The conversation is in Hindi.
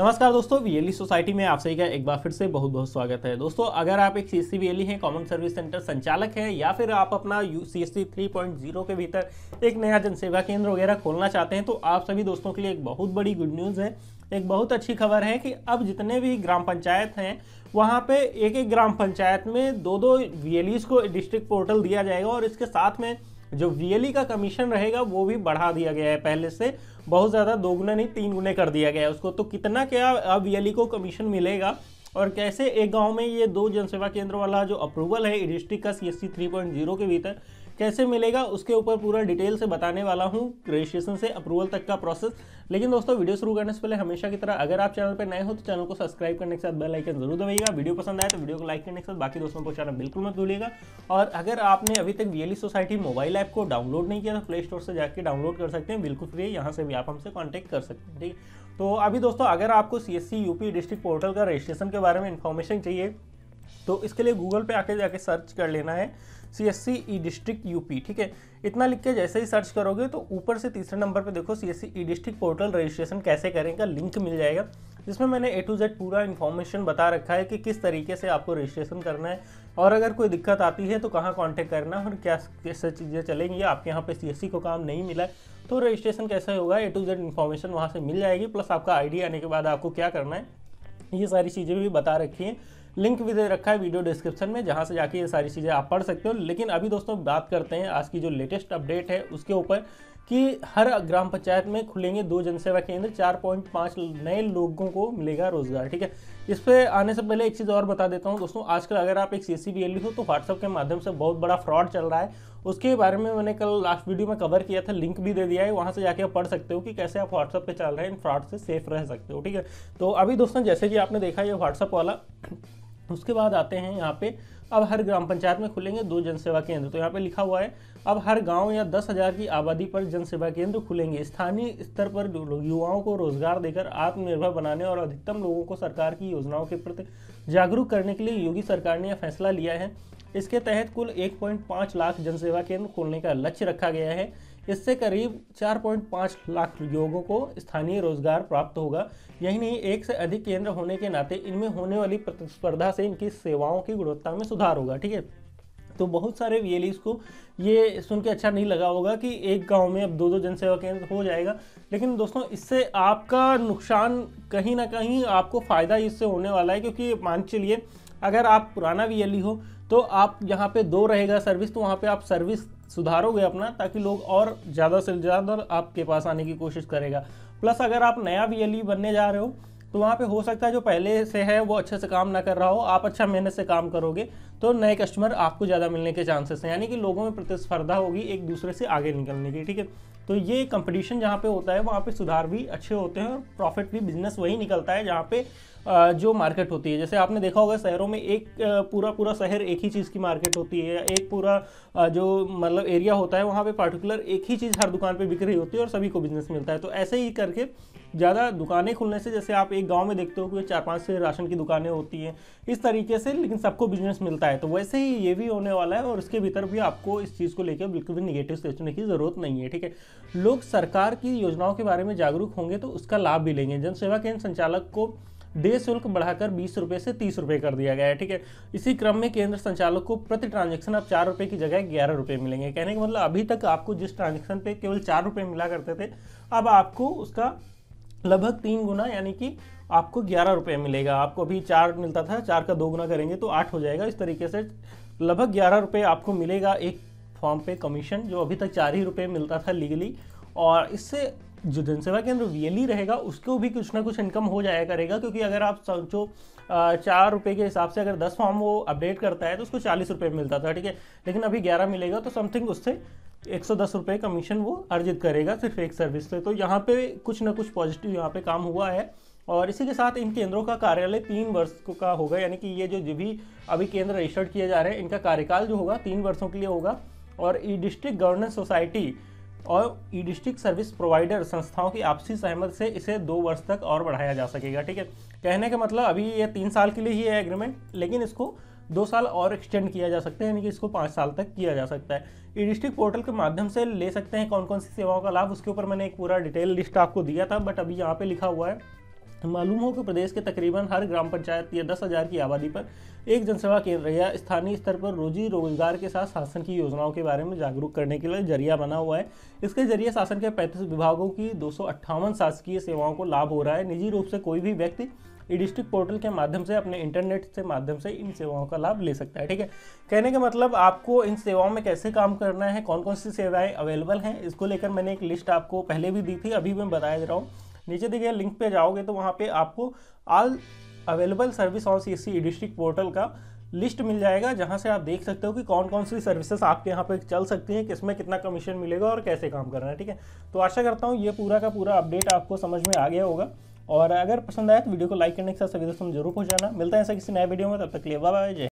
नमस्कार दोस्तों वीएलई सोसाइटी e में आप सभी का एक बार फिर से बहुत बहुत स्वागत है दोस्तों अगर आप एक सी एस e e हैं कॉमन सर्विस सेंटर संचालक हैं या फिर आप अपना यू सी एस के भीतर एक नया जनसेवा केंद्र वगैरह खोलना चाहते हैं तो आप सभी दोस्तों के लिए एक बहुत बड़ी गुड न्यूज़ है एक बहुत अच्छी खबर है कि अब जितने भी ग्राम पंचायत हैं वहाँ पे एक एक ग्राम पंचायत में दो दो वी को डिस्ट्रिक्ट पोर्टल दिया जाएगा और इसके साथ में जो वीएलई e का कमीशन रहेगा वो भी बढ़ा दिया गया है पहले से बहुत ज़्यादा दो गुना नहीं तीन गुने कर दिया गया है उसको तो कितना क्या अब वीएलई e को कमीशन मिलेगा और कैसे एक गांव में ये दो जनसेवा केंद्र वाला जो अप्रूवल है डिस्ट्रिक्ट e का सी एस के भीतर कैसे मिलेगा उसके ऊपर पूरा डिटेल से बताने वाला हूँ रजिस्ट्रेशन से अप्रूवल तक का प्रोसेस लेकिन दोस्तों वीडियो शुरू करने से पहले हमेशा की तरह अगर आप चैनल पर नए हो तो चैनल को सब्सक्राइब करने के साथ बेल आइकन जरूर दबाइएगा वीडियो पसंद आए तो वीडियो को लाइक करने के साथ बाकी दोस्तों को चैनल बिल्कुल मत भूलिएगा और अगर आपने अभी तक वीएलई सोसाइटी मोबाइल ऐप को डाउनलोड नहीं किया तो प्ले स्टोर से जाकर डाउनलोड कर सकते हैं बिल्कुल फ्री यहाँ से भी आप हमसे कॉन्टैक्ट कर सकते हैं ठीक है तो अभी दोस्तों अगर आपको C S UP district portal का रजिस्ट्रेशन के बारे में इन्फॉर्मेशन चाहिए तो इसके लिए गूगल पे आके जाके सर्च कर लेना है C S C E district UP ठीक है इतना लिख के जैसे ही सर्च करोगे तो ऊपर से तीसरे नंबर पे देखो C S C E district portal registration कैसे करें का लिंक मिल जाएगा जिसमें मैंने ए टू जेड पूरा इन्फॉर्मेशन बता रखा है कि किस तरीके से आपको रजिस्ट्रेशन करना है और अगर कोई दिक्कत आती है तो कहाँ कॉन्टैक्ट करना है और क्या कैसे चीज़ें चलेंगी आपके यहाँ पे सी एस सी को काम नहीं मिला तो रजिस्ट्रेशन कैसे होगा ए टू जेड इन्फॉर्मेशन वहाँ से मिल जाएगी प्लस आपका आईडी आने के बाद आपको क्या करना है ये सारी चीज़ें भी बता रखी हैं लिंक भी दे रखा है वीडियो डिस्क्रिप्शन में जहाँ से जाके ये सारी चीज़ें आप पढ़ सकते हो लेकिन अभी दोस्तों बात करते हैं आज की जो लेटेस्ट अपडेट है उसके ऊपर कि हर ग्राम पंचायत में खुलेंगे दो जनसेवा केंद्र पाँच नए लोगों को मिलेगा रोजगार ठीक है इस पर आने से पहले एक चीज़ और बता देता हूँ दोस्तों आजकल अगर आप एक सी सी e हो तो व्हाट्सअप के माध्यम से बहुत बड़ा फ्रॉड चल रहा है उसके बारे में मैंने कल लास्ट वीडियो में कवर किया था लिंक भी दे दिया है वहाँ से जाके आप पढ़ सकते हो कि कैसे आप व्हाट्सअप पे चल रहे हैं इन फ्रॉड से सेफ रह सकते हो ठीक है तो अभी दोस्तों जैसे कि आपने देखा ये व्हाट्सअप वाला उसके बाद आते हैं यहाँ पे अब हर ग्राम पंचायत में खुलेंगे दो जनसेवा केंद्र तो यहाँ पे लिखा हुआ है अब हर गांव या दस हज़ार की आबादी पर जनसेवा केंद्र खुलेंगे स्थानीय स्तर पर युवाओं को रोजगार देकर आत्मनिर्भर बनाने और अधिकतम लोगों को सरकार की योजनाओं के प्रति जागरूक करने के लिए योगी सरकार ने यह फैसला लिया है इसके तहत कुल 1.5 लाख जनसेवा केंद्र खोलने का लक्ष्य रखा गया है इससे करीब 4.5 लाख लोगों को स्थानीय रोजगार प्राप्त होगा यही नहीं एक से अधिक केंद्र होने के नाते इनमें होने वाली प्रतिस्पर्धा से इनकी सेवाओं की गुणवत्ता में सुधार होगा ठीक है तो बहुत सारे वी को ये सुन के अच्छा नहीं लगा होगा कि एक गांव में अब दो दो जनसेवा केंद्र हो जाएगा लेकिन दोस्तों इससे आपका नुकसान कहीं ना कहीं आपको फ़ायदा इससे होने वाला है क्योंकि मान चलिए अगर आप पुराना वी हो तो आप यहाँ पे दो रहेगा सर्विस तो वहाँ पे आप सर्विस सुधारोगे अपना ताकि लोग और ज़्यादा से ज़्यादा आपके पास आने की कोशिश करेगा प्लस अगर आप नया वी बनने जा रहे हो तो वहाँ पे हो सकता है जो पहले से है वो अच्छे से काम ना कर रहा हो आप अच्छा मेहनत से काम करोगे तो नए कस्टमर आपको ज़्यादा मिलने के चांसेस हैं यानी कि लोगों में प्रतिस्पर्धा होगी एक दूसरे से आगे निकलने की ठीक है तो ये कंपटीशन जहाँ पे होता है वहाँ पे सुधार भी अच्छे होते हैं और प्रॉफिट भी बिजनेस वही निकलता है जहाँ पे जो मार्केट होती है जैसे आपने देखा होगा शहरों में एक पूरा पूरा शहर एक ही चीज़ की मार्केट होती है एक पूरा जो मतलब एरिया होता है वहाँ पे पार्टिकुलर एक ही चीज़ हर दुकान पे बिक रही होती है और सभी को बिजनेस मिलता है तो ऐसे ही करके ज़्यादा दुकानें खुलने से जैसे आप एक गाँव में देखते हो कि चार पाँच से राशन की दुकानें होती हैं इस तरीके से लेकिन सबको बिजनेस मिलता है सकता है तो वैसे ही ये भी होने वाला है और इसके भीतर भी आपको इस चीज़ को लेकर बिल्कुल भी निगेटिव सोचने की ज़रूरत नहीं है ठीक है लोग सरकार की योजनाओं के बारे में जागरूक होंगे तो उसका लाभ भी लेंगे जनसेवा केंद्र संचालक को देय शुल्क बढ़ाकर बीस रुपये से तीस रुपये कर दिया गया है ठीक है इसी क्रम में केंद्र संचालक को प्रति ट्रांजेक्शन अब चार रुपये की जगह ग्यारह रुपये मिलेंगे कहने का मतलब अभी तक आपको जिस ट्रांजेक्शन पे केवल चार रुपये मिला करते थे अब आपको उसका लगभग तीन गुना यानी कि आपको ग्यारह रुपये मिलेगा आपको अभी चार मिलता था चार का दो गुना करेंगे तो आठ हो जाएगा इस तरीके से लगभग ग्यारह रुपये आपको मिलेगा एक फॉर्म पे कमीशन जो अभी तक चार ही रुपये मिलता था लीगली और इससे जो जनसेवा केंद्र वीएलई रहेगा उसको भी कुछ ना कुछ इनकम हो जाया करेगा क्योंकि अगर आप सोचो चार रुपये के हिसाब से अगर दस फॉर्म वो अपडेट करता है तो उसको चालीस रुपये मिलता था ठीक है लेकिन अभी ग्यारह मिलेगा तो समथिंग उससे एक सौ दस रुपये कमीशन वो अर्जित करेगा सिर्फ एक सर्विस से तो यहाँ पे कुछ ना कुछ पॉजिटिव यहाँ पे काम हुआ है और इसी के साथ इन केंद्रों का कार्यालय तीन वर्ष का होगा यानी कि ये जो भी अभी केंद्र रजिस्टर्ड किए जा रहे हैं इनका कार्यकाल जो होगा तीन वर्षों के लिए होगा और ई डिस्ट्रिक्ट गवर्नेंस सोसाइटी और ई डिस्ट्रिक्ट सर्विस प्रोवाइडर संस्थाओं की आपसी सहमत से इसे दो वर्ष तक और बढ़ाया जा सकेगा ठीक है कहने का मतलब अभी ये तीन साल के लिए ही है एग्रीमेंट लेकिन इसको दो साल और एक्सटेंड किया जा सकता है यानी कि इसको पाँच साल तक किया जा सकता है ई डिस्ट्रिक्ट पोर्टल के माध्यम से ले सकते हैं कौन कौन सी सेवाओं का लाभ उसके ऊपर मैंने एक पूरा डिटेल लिस्ट आपको दिया था बट अभी यहाँ पे लिखा हुआ है मालूम हो कि प्रदेश के तकरीबन हर ग्राम पंचायत या दस हज़ार की आबादी पर एक जनसेवा केंद्र या स्थानीय स्तर पर रोजी रोजगार के साथ शासन की योजनाओं के बारे में जागरूक करने के लिए जरिया बना हुआ है इसके जरिए शासन के पैंतीस विभागों की दो शासकीय सेवाओं को लाभ हो रहा है निजी रूप से कोई भी व्यक्ति ई डिस्ट्रिक्ट पोर्टल के माध्यम से अपने इंटरनेट से माध्यम से इन सेवाओं का लाभ ले सकता है ठीक है कहने का मतलब आपको इन सेवाओं में कैसे काम करना है कौन कौन सी सेवाएं अवेलेबल हैं इसको लेकर मैंने एक लिस्ट आपको पहले भी दी थी अभी मैं बताया दे रहा हूँ नीचे दिखे गए लिंक पे जाओगे तो वहाँ पर आपको all available service on C C district portal का लिस्ट मिल जाएगा जहाँ से आप देख सकते हो कि कौन कौन सी सर्विसेज आपके यहाँ पे चल सकती हैं किसमें कितना कमीशन मिलेगा और कैसे काम करना है ठीक है तो आशा करता हूँ ये पूरा का पूरा अपडेट आपको समझ में आ गया होगा और अगर पसंद आया तो वीडियो को लाइक करने के साथ सभी दोस्तों जरूर पहुँचाना मिलता है ऐसा किसी नए वीडियो में तब तक लिए बाय जय